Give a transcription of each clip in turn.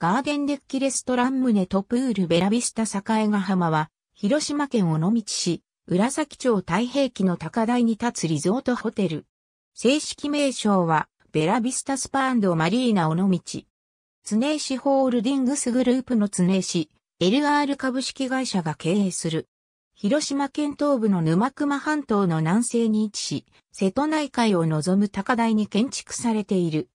ガーデンデッキレストランムネトプールベラビスタ栄ヶ浜は、広島県尾道市、浦崎町太平記の高台に立つリゾートホテル。正式名称は、ベラビスタスパマリーナ尾道。常石ホールディングスグループの常石、LR 株式会社が経営する。広島県東部の沼熊半島の南西に位置し、瀬戸内海を望む高台に建築されている。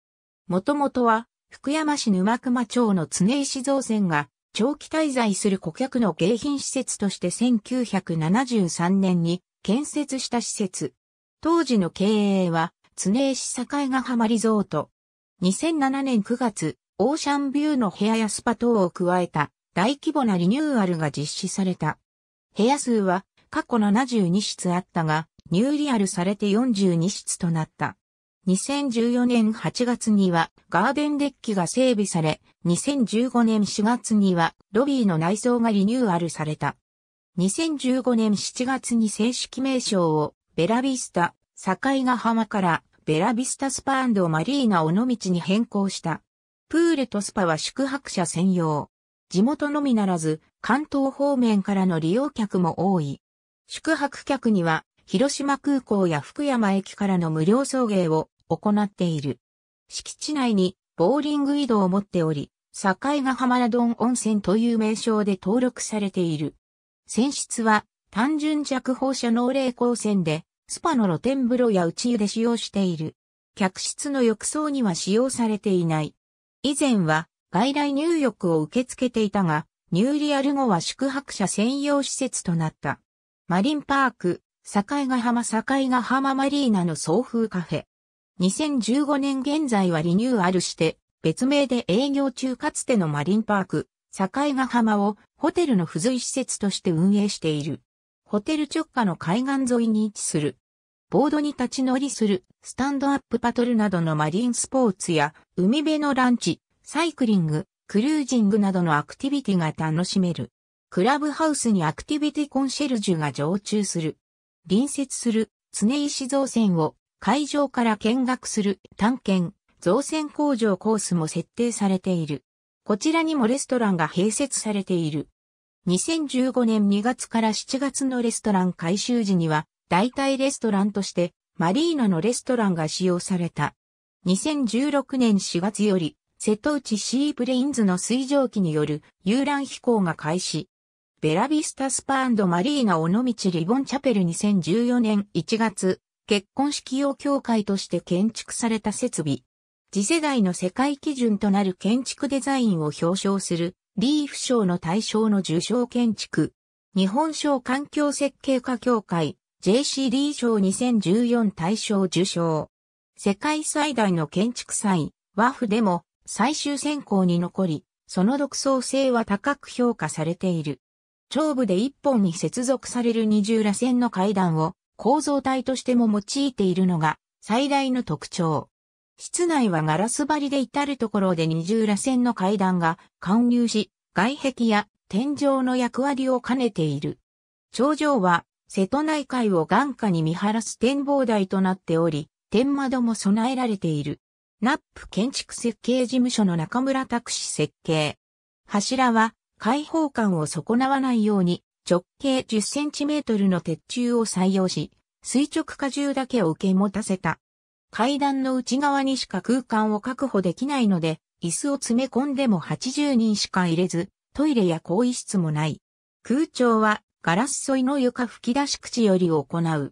もともとは、福山市沼熊町の常石造船が長期滞在する顧客の迎賓施設として1973年に建設した施設。当時の経営は常石境ヶ浜リゾート。2007年9月、オーシャンビューの部屋やスパ等を加えた大規模なリニューアルが実施された。部屋数は過去72室あったが、ニューリアルされて42室となった。2014年8月にはガーデンデッキが整備され、2015年4月にはロビーの内装がリニューアルされた。2015年7月に正式名称をベラビスタ、境ヶ浜からベラビスタスパマリーナ尾道に変更した。プールとスパは宿泊者専用。地元のみならず、関東方面からの利用客も多い。宿泊客には、広島空港や福山駅からの無料送迎を行っている。敷地内にボーリング移動を持っており、境ヶ浜ラドン温泉という名称で登録されている。泉質は単純弱放射能冷光線で、スパの露天風呂や内湯で使用している。客室の浴槽には使用されていない。以前は外来入浴を受け付けていたが、ニューリアル後は宿泊者専用施設となった。マリンパーク、境ヶ浜境ヶ浜マリーナの送風カフェ。2015年現在はリニューアルして、別名で営業中かつてのマリンパーク、境ヶ浜をホテルの付随施設として運営している。ホテル直下の海岸沿いに位置する。ボードに立ち乗りするスタンドアップパトルなどのマリンスポーツや海辺のランチ、サイクリング、クルージングなどのアクティビティが楽しめる。クラブハウスにアクティビティコンシェルジュが常駐する。隣接する常石造船を会場から見学する探検、造船工場コースも設定されている。こちらにもレストランが併設されている。2015年2月から7月のレストラン改修時には、代替レストランとして、マリーナのレストランが使用された。2016年4月より、瀬戸内シープレインズの水蒸気による遊覧飛行が開始。ベラビスタスパマリーナ尾道リボンチャペル2014年1月結婚式用教会として建築された設備。次世代の世界基準となる建築デザインを表彰するリーフ賞の対象の受賞建築。日本賞環境設計家協会 JC リー賞2014大賞受賞。世界最大の建築祭、ワフでも最終選考に残り、その独創性は高く評価されている。長部で一本に接続される二重螺旋の階段を構造体としても用いているのが最大の特徴。室内はガラス張りで至るところで二重螺旋の階段が貫入し、外壁や天井の役割を兼ねている。頂上は瀬戸内海を眼下に見晴らす展望台となっており、天窓も備えられている。ナップ建築設計事務所の中村拓司設計。柱は開放感を損なわないように直径 10cm の鉄柱を採用し、垂直荷重だけを受け持たせた。階段の内側にしか空間を確保できないので、椅子を詰め込んでも80人しか入れず、トイレや更衣室もない。空調はガラス沿いの床吹き出し口より行う。螺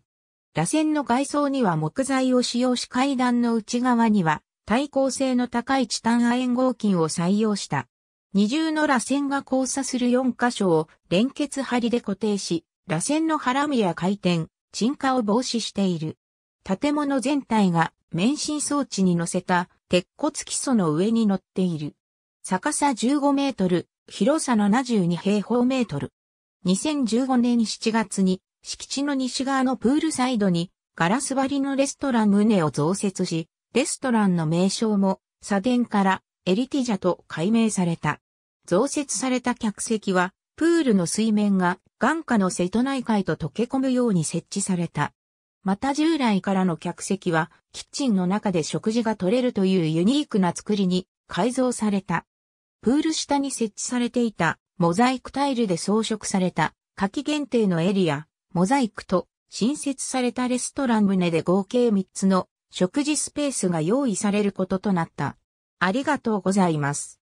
旋の外装には木材を使用し階段の内側には対抗性の高いチタン亜鉛合金を採用した。二重の螺旋が交差する4箇所を連結針で固定し、螺旋の絡みや回転、沈下を防止している。建物全体が免震装置に乗せた鉄骨基礎の上に乗っている。逆さ15メートル、広さ72平方メートル。2015年7月に敷地の西側のプールサイドにガラス張りのレストラン棟を増設し、レストランの名称も、左殿からエリティジャと改名された。増設された客席は、プールの水面が眼下の瀬戸内海と溶け込むように設置された。また従来からの客席は、キッチンの中で食事が取れるというユニークな作りに改造された。プール下に設置されていたモザイクタイルで装飾された夏季限定のエリア、モザイクと新設されたレストラン船で合計3つの食事スペースが用意されることとなった。ありがとうございます。